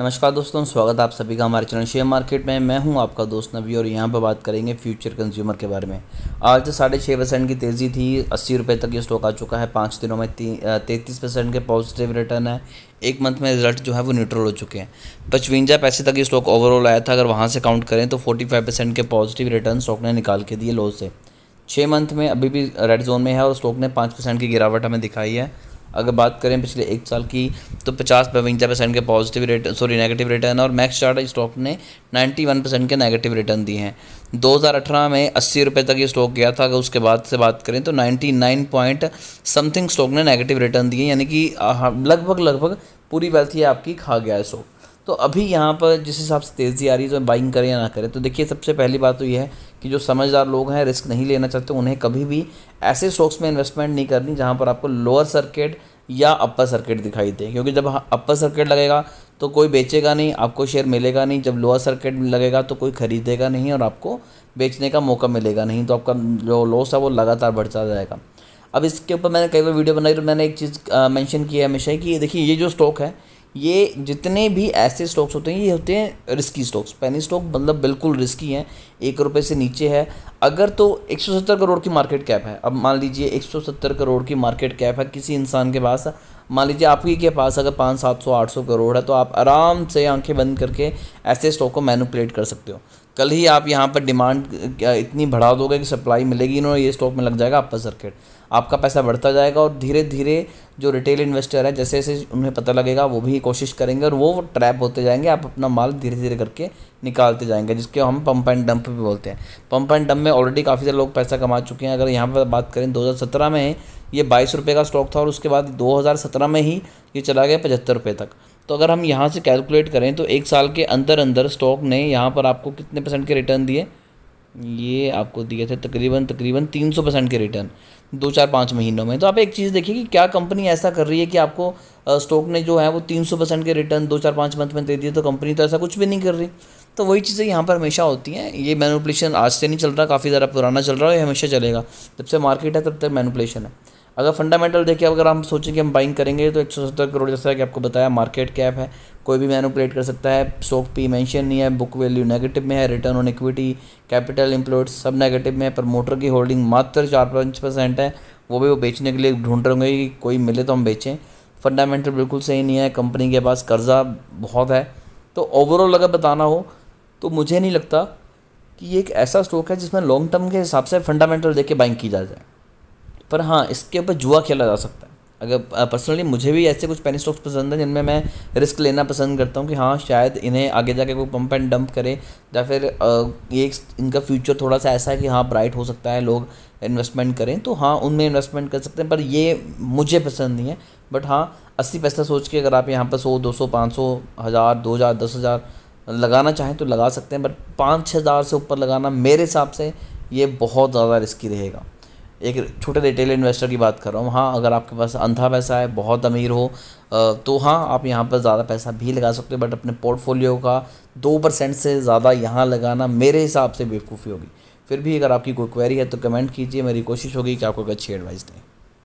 नमस्कार दोस्तों स्वागत आप सभी का हमारे चैनल शेयर मार्केट में मैं हूं आपका दोस्त नबी और यहां पर बात करेंगे फ्यूचर कंज्यूमर के बारे में आज तो साढ़े छः परसेंट की तेज़ी थी अस्सी रुपये तक ये स्टॉक आ चुका है पाँच दिनों में तैंतीस परसेंट के पॉजिटिव रिटर्न है एक मंथ में रिजल्ट जो है वो न्यूट्रल हो चुके हैं पचवंजा पैसे तक ये स्टॉक ओवरऑल आया था अगर वहाँ से काउंट करें तो फोर्टी फाइव परसेंट के पॉजिटिव रिटर्न स्टॉक ने निकाल के दिए लो से छः मंथ में अभी भी रेड जोन में है और स्टॉक ने पाँच परसेंट की गिरावट हमें दिखाई है अगर बात करें पिछले एक साल की तो पचास बवंजा परसेंट के positive return sorry negative return और मैक्स चार्ट स्टॉक ने नाइन्टी वन परसेंट के नेगेटिव रिटर्न दिए हैं दो हज़ार अठारह में अस्सी रुपये तक ये स्टॉक गया था अगर उसके बाद से बात करें तो ninety nine point something stock ने नेगेटिव रिटर्न दिए यानी कि लगभग लगभग पूरी वेल्थ ये आपकी खा गया है स्टॉक तो अभी यहाँ पर जिस हिसाब से तेज़ी आ रही है तो बाइंग करें या ना करें तो देखिए सबसे पहली बात तो यह है कि जो समझदार लोग हैं रिस्क नहीं लेना चाहते उन्हें कभी भी ऐसे स्टॉक्स में इन्वेस्टमेंट नहीं करनी जहाँ पर आपको लोअर सर्किट या अपर सर्किट दिखाई दे क्योंकि जब अपर हाँ, सर्किट लगेगा तो कोई बेचेगा नहीं आपको शेयर मिलेगा नहीं जब लोअर सर्किट लगेगा तो कोई ख़रीदेगा नहीं और आपको बेचने का मौका मिलेगा नहीं तो आपका जो लॉस है वो लगातार बढ़ता जाएगा अब इसके ऊपर मैंने कई बार वीडियो बनाई तो मैंने एक चीज़ मेंशन की है हमेशा कि देखिए ये जो स्टॉक है ये जितने भी ऐसे स्टॉक्स होते हैं ये होते हैं रिस्की स्टॉक्स पैनी स्टॉक मतलब बिल्कुल रिस्की हैं एक रुपये से नीचे है अगर तो 170 करोड़ की मार्केट कैप है अब मान लीजिए 170 करोड़ की मार्केट कैप है किसी इंसान के पास मान लीजिए आपके के पास अगर पाँच सात सौ आठ सौ करोड़ है तो आप आराम से आंखें बंद करके ऐसे स्टॉक को मैनुपलेट कर सकते हो कल ही आप यहाँ पर डिमांड इतनी बढ़ा दोगे कि सप्लाई मिलेगी इन्होंने ये स्टॉक में लग जाएगा आपका सर्किट आपका पैसा बढ़ता जाएगा और धीरे धीरे जो रिटेल इन्वेस्टर है जैसे जैसे उन्हें पता लगेगा वो भी कोशिश करेंगे और वो ट्रैप होते जाएंगे आप अपना माल धीरे धीरे करके निकालते जाएंगे जिसके हम पंप एंड डंप भी बोलते हैं पंप एंड डंप में ऑलरेडी काफ़ी सारे लोग पैसा कमा चुके हैं अगर यहाँ पर बात करें दो में ये बाईस रुपये का स्टॉक था और उसके बाद दो में ही ये चला गया पचहत्तर रुपये तक तो अगर हम यहाँ से कैलकुलेट करें तो एक साल के अंदर अंदर स्टॉक ने यहाँ पर आपको कितने परसेंट के रिटर्न दिए ये आपको दिए थे तकरीबन तकरीबन तीन सौ परसेंट के रिटर्न दो चार पाँच महीनों में तो आप एक चीज़ देखिए कि क्या कंपनी ऐसा कर रही है कि आपको स्टॉक ने जो है वो तीन सौ परसेंट के रिटर्न दो चार पाँच मंथ में दे दिए तो कंपनी तो ऐसा कुछ भी नहीं कर रही तो वही चीज़ें यहाँ पर हमेशा होती हैं ये मैनुपलेशन आज से नहीं चल रहा काफ़ी ज़्यादा पुराना चल रहा है ये हमेशा चलेगा जब से मार्केट है तब तक मैनुपलेशन है अगर फंडामेंटल देखिए अगर हम सोचें कि हम बाइंग करेंगे तो एक करोड़ जैसा कि आपको बताया मार्केट कैप है कोई भी मैनुपलेट कर सकता है स्टॉक पी मेंशन नहीं है बुक वैल्यू नेगेटिव में है return on equity capital employed सब नेगेटिव में है प्रमोटर की होल्डिंग मात्र चार पाँच परसेंट है वो भी वो बेचने के लिए ढूंढ रहे होंगे कि कोई मिले तो हम बेचें फंडामेंटल बिल्कुल सही नहीं है कंपनी के पास कर्जा बहुत है तो ओवरऑल अगर बताना हो तो मुझे नहीं लगता कि ये एक ऐसा स्टॉक है जिसमें लॉन्ग टर्म के हिसाब से फंडामेंटल देख के बाइंग की जा जाए पर हाँ इसके ऊपर जुआ खेला जा सकता है अगर पर्सनली मुझे भी ऐसे कुछ पेनी स्टॉक्स पसंद हैं जिनमें मैं रिस्क लेना पसंद करता हूँ कि हाँ शायद इन्हें आगे जाके कोई पंप एंड डंप करे या फिर ये इनका फ्यूचर थोड़ा सा ऐसा है कि हाँ ब्राइट हो सकता है लोग इन्वेस्टमेंट करें तो हाँ उनमें इन्वेस्टमेंट कर सकते हैं पर ये मुझे पसंद नहीं है बट हाँ अस्सी पैसा सोच के अगर आप यहाँ पर सौ दो सौ पाँच सौ हज़ार दो हज़ार दस हज़ार लगाना चाहें तो लगा सकते हैं बट पाँच हज़ार से ऊपर लगाना मेरे हिसाब से ये बहुत ज़्यादा रिस्की रहेगा एक छोटे रिटेल इन्वेस्टर की बात कर रहा हूँ हाँ अगर आपके पास अंधा पैसा है बहुत अमीर हो तो हाँ आप यहाँ पर ज़्यादा पैसा भी लगा सकते हो बट अपने पोर्टफोलियो का दो परसेंट से ज़्यादा यहाँ लगाना मेरे हिसाब से बेवकूफ़ी होगी फिर भी अगर आपकी कोई क्वेरी है तो कमेंट कीजिए मेरी कोशिश होगी कि आपको एक अच्छी एडवाइस दें